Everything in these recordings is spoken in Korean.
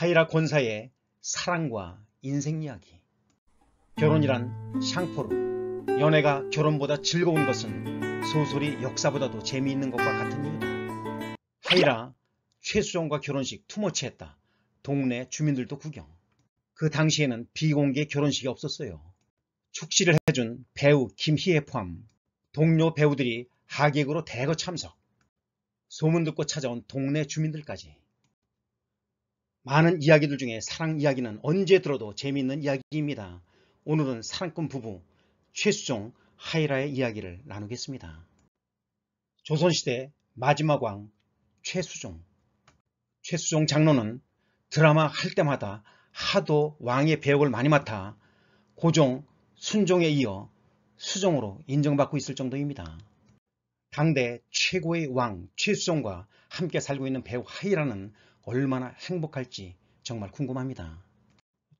하이라 권사의 사랑과 인생 이야기 결혼이란 샹포로 연애가 결혼보다 즐거운 것은 소설이 역사보다도 재미있는 것과 같은 이유다. 하이라 최수정과 결혼식 투머치했다. 동네 주민들도 구경. 그 당시에는 비공개 결혼식이 없었어요. 축시를 해준 배우 김희애 포함 동료 배우들이 하객으로 대거 참석. 소문 듣고 찾아온 동네 주민들까지. 많은 이야기들 중에 사랑 이야기는 언제 들어도 재미있는 이야기입니다. 오늘은 사랑꾼 부부 최수종 하이라의 이야기를 나누겠습니다. 조선시대 마지막 왕 최수종 최수종 장로는 드라마 할 때마다 하도 왕의 배역을 많이 맡아 고종, 순종에 이어 수종으로 인정받고 있을 정도입니다. 당대 최고의 왕 최수종과 함께 살고 있는 배우 하이라는 얼마나 행복할지 정말 궁금합니다.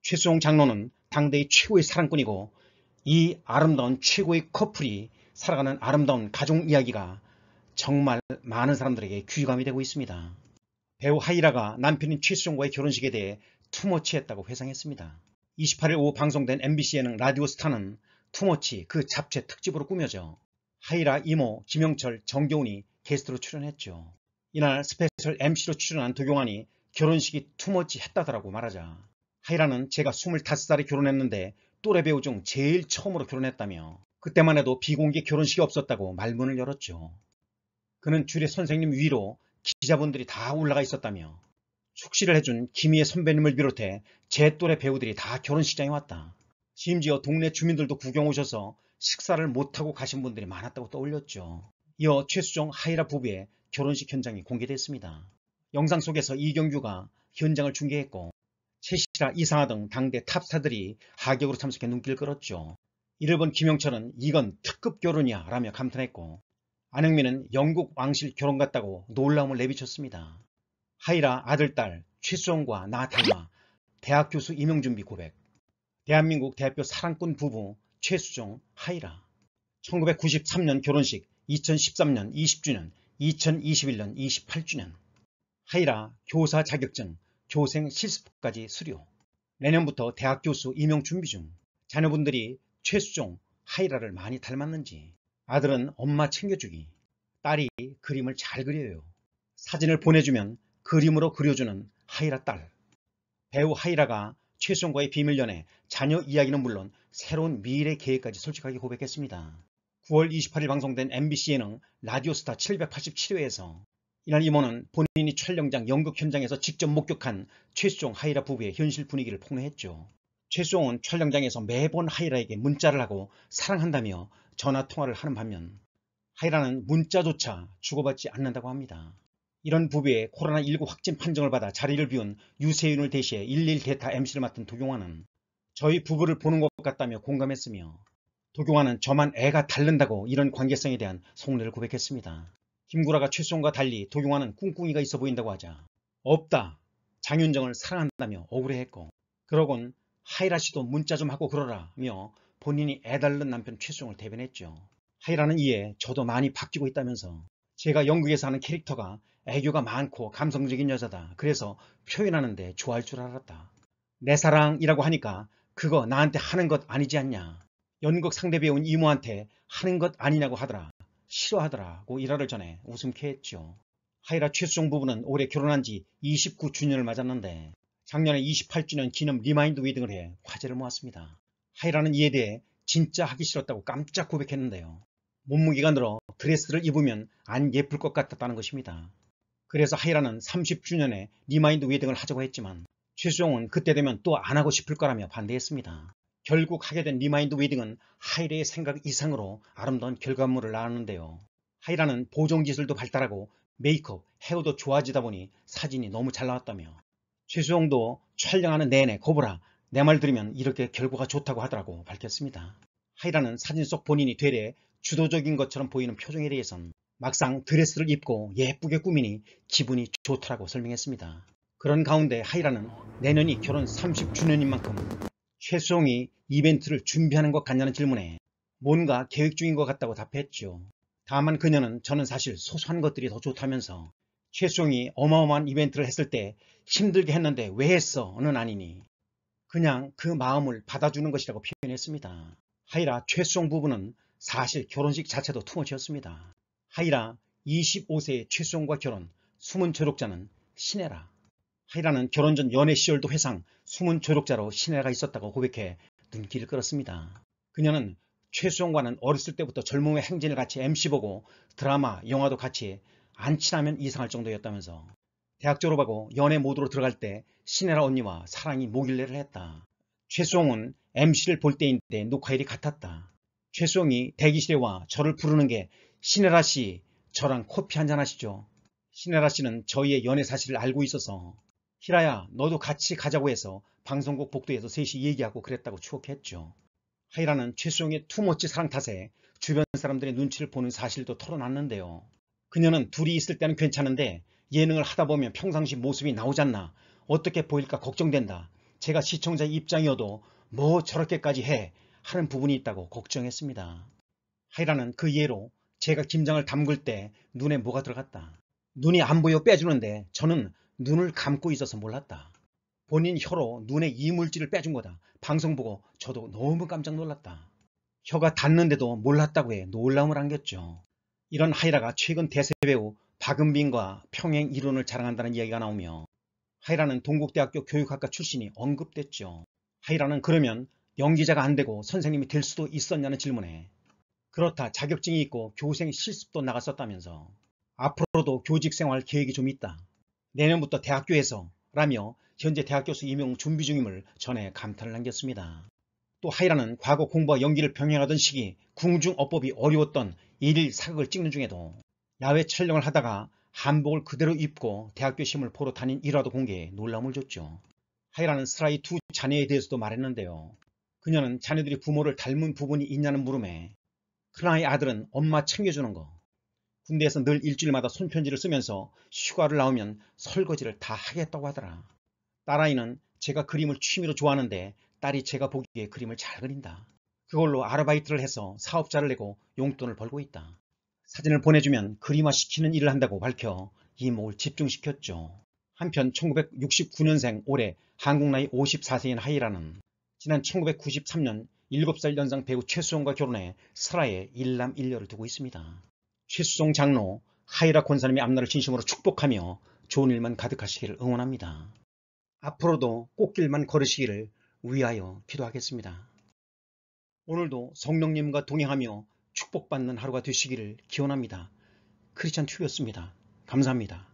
최수용 장로는 당대의 최고의 사랑꾼이고 이 아름다운 최고의 커플이 살아가는 아름다운 가족 이야기가 정말 많은 사람들에게 귀감이 되고 있습니다. 배우 하이라가 남편인 최수종과의 결혼식에 대해 투머치했다고 회상했습니다. 28일 오후 방송된 MBC 예능 라디오 스타는 투머치 그 잡채 특집으로 꾸며져 하이라 이모 김영철 정겨운이 게스트로 출연했죠. 이날 스페셜 MC로 출연한 도경환이 결혼식이 투머치 했다더라고 말하자 하이라는 제가 25살에 결혼했는데 또래 배우 중 제일 처음으로 결혼했다며 그때만 해도 비공개 결혼식이 없었다고 말문을 열었죠. 그는 주례 선생님 위로 기자분들이 다 올라가 있었다며 축시를 해준 김희애 선배님을 비롯해 제 또래 배우들이 다 결혼식장에 왔다. 심지어 동네 주민들도 구경 오셔서 식사를 못하고 가신 분들이 많았다고 떠올렸죠. 이어 최수종 하이라 부부의 결혼식 현장이 공개됐습니다. 영상 속에서 이경규가 현장을 중계했고 최시라 이상하 등 당대 탑스타들이 하객으로 참석해 눈길을 끌었죠. 이를 본 김영철은 이건 특급 결혼이야 라며 감탄했고 안흥민은 영국 왕실 결혼 같다고 놀라움을 내비쳤습니다. 하이라 아들딸 최수영과 나달마 대학 교수 임용준비 고백 대한민국 대학교 사랑꾼 부부 최수종 하이라 1993년 결혼식 2013년 20주년 2021년 28주년 하이라 교사 자격증, 교생 실습까지 수료 내년부터 대학 교수 임용 준비 중 자녀분들이 최수종, 하이라를 많이 닮았는지 아들은 엄마 챙겨주기 딸이 그림을 잘 그려요 사진을 보내주면 그림으로 그려주는 하이라 딸 배우 하이라가 최수종과의 비밀 연애, 자녀 이야기는 물론 새로운 미래 계획까지 솔직하게 고백했습니다 9월 28일 방송된 MBC 예능 라디오스타 787회에서 이날 이모는 본인이 촬영장 연극 현장에서 직접 목격한 최수종 하이라 부부의 현실 분위기를 폭로했죠. 최수종은 촬영장에서 매번 하이라에게 문자를 하고 사랑한다며 전화통화를 하는 반면 하이라는 문자조차 주고받지 않는다고 합니다. 이런 부부의 코로나19 확진 판정을 받아 자리를 비운 유세윤을 대시해11 대타 MC를 맡은 도경환는 저희 부부를 보는 것 같다며 공감했으며 도경와은 저만 애가 닳른다고 이런 관계성에 대한 속내를 고백했습니다. 김구라가 최수원과 달리 도경화은 꿍꿍이가 있어 보인다고 하자 없다. 장윤정을 사랑한다며 억울해했고 그러곤 하이라 씨도 문자 좀 하고 그러라며 본인이 애달른 남편 최수영을 대변했죠. 하이라는 이에 저도 많이 바뀌고 있다면서 제가 연극에서 하는 캐릭터가 애교가 많고 감성적인 여자다. 그래서 표현하는데 좋아할 줄 알았다. 내 사랑이라고 하니까 그거 나한테 하는 것 아니지 않냐. 연극 상대 배우인 이모한테 하는 것 아니냐고 하더라. 싫어하더라고 일화를 전해 웃음케 했죠. 하이라 최수종 부부는 올해 결혼한 지 29주년을 맞았는데 작년에 28주년 기념 리마인드 웨딩을 해 화제를 모았습니다. 하이라는 이에 대해 진짜 하기 싫었다고 깜짝 고백했는데요. 몸무게가 늘어 드레스를 입으면 안 예쁠 것 같았다는 것입니다. 그래서 하이라는 30주년에 리마인드 웨딩을 하자고 했지만 최수종은 그때 되면 또 안 하고 싶을 거라며 반대했습니다. 결국 하게 된 리마인드 웨딩은 하이레의 생각 이상으로 아름다운 결과물을 낳았는데요. 하이라는 보정 기술도 발달하고 메이크업, 헤어도 좋아지다 보니 사진이 너무 잘 나왔다며 최수영도 촬영하는 내내 거보라 내 말 들으면 이렇게 결과가 좋다고 하더라고 밝혔습니다. 하이라는 사진 속 본인이 되레 주도적인 것처럼 보이는 표정에 대해선 막상 드레스를 입고 예쁘게 꾸미니 기분이 좋다라고 설명했습니다. 그런 가운데 하이라는 내년이 결혼 30주년인 만큼 최수홍이 이벤트를 준비하는 것 같냐는 질문에 뭔가 계획 중인 것 같다고 답했죠. 다만 그녀는 저는 사실 소소한 것들이 더 좋다면서 최수홍이 어마어마한 이벤트를 했을 때 힘들게 했는데 왜 했어?는 아니니 그냥 그 마음을 받아주는 것이라고 표현했습니다. 하이라 최수홍 부부는 사실 결혼식 자체도 투머치였습니다. 하이라 25세의 최수홍과 결혼, 숨은 조력자는 신혜라. 하이라는 결혼 전 연애 시절도 회상, 숨은 조력자로 신혜라가 있었다고 고백해 눈길을 끌었습니다. 그녀는 최수종과는 어렸을 때부터 젊음의 행진을 같이 MC 보고 드라마, 영화도 같이 안 친하면 이상할 정도였다면서 대학 졸업하고 연애 모드로 들어갈 때 신혜라 언니와 사랑이 모길래를 했다. 최수홍은 MC를 볼 때인데 녹화일이 같았다. 최수홍이 대기실에 와 저를 부르는 게 신혜라 씨, 저랑 커피 한 잔 하시죠. 신혜라 씨는 저희의 연애 사실을 알고 있어서 히라야 너도 같이 가자고 해서 방송국 복도에서 셋이 얘기하고 그랬다고 추억했죠. 하이라는 최수용의 투머치 사랑 탓에 주변 사람들의 눈치를 보는 사실도 털어놨는데요. 그녀는 둘이 있을 때는 괜찮은데 예능을 하다 보면 평상시 모습이 나오잖나 어떻게 보일까 걱정된다. 제가 시청자 입장이어도 뭐 저렇게까지 해 하는 부분이 있다고 걱정했습니다. 하이라는 그 예로 제가 김장을 담글 때 눈에 뭐가 들어갔다. 눈이 안 보여 빼주는데 저는 눈을 감고 있어서 몰랐다. 본인 혀로 눈에 이물질을 빼준 거다. 방송 보고 저도 너무 깜짝 놀랐다. 혀가 닿는데도 몰랐다고 해 놀라움을 안겼죠. 이런 하이라가 최근 대세 배우 박은빈과 평행 이론을 자랑한다는 이야기가 나오며 하이라는 동국대학교 교육학과 출신이 언급됐죠. 하이라는 그러면 연기자가 안되고 선생님이 될 수도 있었냐는 질문에 그렇다 자격증이 있고 교생 실습도 나갔었다면서 앞으로도 교직 생활 계획이 좀 있다. 내년부터 대학교에서라며 현재 대학 교수 임용 준비 중임을 전해 감탄을 남겼습니다. 또 하이라는 과거 공부와 연기를 병행하던 시기 궁중어법이 어려웠던 일일 사극을 찍는 중에도 야외 촬영을 하다가 한복을 그대로 입고 대학교 시험을 보러 다닌 일화도 공개해 놀라움을 줬죠. 하이라는 슬라이 두 자녀에 대해서도 말했는데요. 그녀는 자녀들이 부모를 닮은 부분이 있냐는 물음에 큰아이 아들은 엄마 챙겨주는 거 군대에서 늘 일주일마다 손편지를 쓰면서 휴가를 나오면 설거지를 다 하겠다고 하더라. 딸아이는 제가 그림을 취미로 좋아하는데 딸이 제가 보기에 그림을 잘 그린다. 그걸로 아르바이트를 해서 사업자를 내고 용돈을 벌고 있다. 사진을 보내주면 그림화시키는 일을 한다고 밝혀 이목을 집중시켰죠. 한편 1969년생 올해 한국 나이 54세인 하이라는 지난 1993년 7살 연상 배우 최수원과 결혼해 설아에 일남 일녀를 두고 있습니다. 최수종 장로, 하이라 권사님의 앞날을 진심으로 축복하며 좋은 일만 가득하시기를 응원합니다. 앞으로도 꽃길만 걸으시기를 위하여 기도하겠습니다. 오늘도 성령님과 동행하며 축복받는 하루가 되시기를 기원합니다. 크리스찬 튜였습니다 감사합니다.